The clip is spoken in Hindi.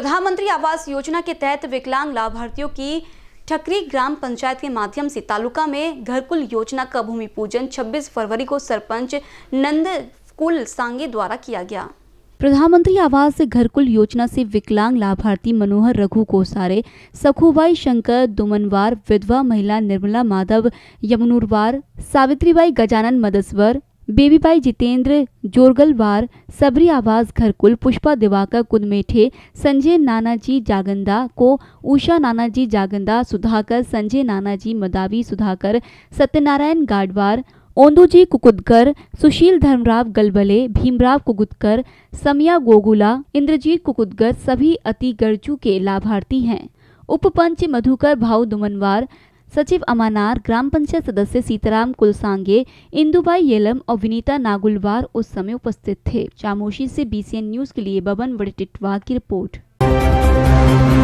प्रधानमंत्री आवास योजना के तहत विकलांग लाभार्थियों की ठकरी ग्राम पंचायत के माध्यम से तालुका में घरकुल योजना का भूमि पूजन 26 फरवरी को सरपंच नंद कुल सांगे द्वारा किया गया प्रधानमंत्री आवास घरकुल योजना से विकलांग लाभार्थी मनोहर रघु कोसारे सखुबाई शंकर दुमनवार विधवा महिला निर्मला माधव यमुनुरवार सावित्रीबाई गजानन मदसवर बेबीबाई जितेंद्र जोरगलवार सबरी आवास घरकुल पुष्पा दिवाकर कुदमेठे संजय नानाजी जागंदा को उषा नानाजी जागंदा सुधाकर संजय नानाजी मदावी सुधाकर सत्यनारायण गाडवार ओंदुजी कुकुदकर सुशील धर्मराव गलबले भीमराव कुकुदकर समिया गोगुला इंद्रजीत कुकुदकर सभी अति गरजू के लाभार्थी हैं उपपंच मधुकर भाऊ दुमनवार सचिव अमानार ग्राम पंचायत सदस्य सीताराम कुलसांगे इंदुबाई येलम और विनीता नागुलवार उस समय उपस्थित थे चामोशी से बीसीएन न्यूज के लिए बबन वडेटिटवा की रिपोर्ट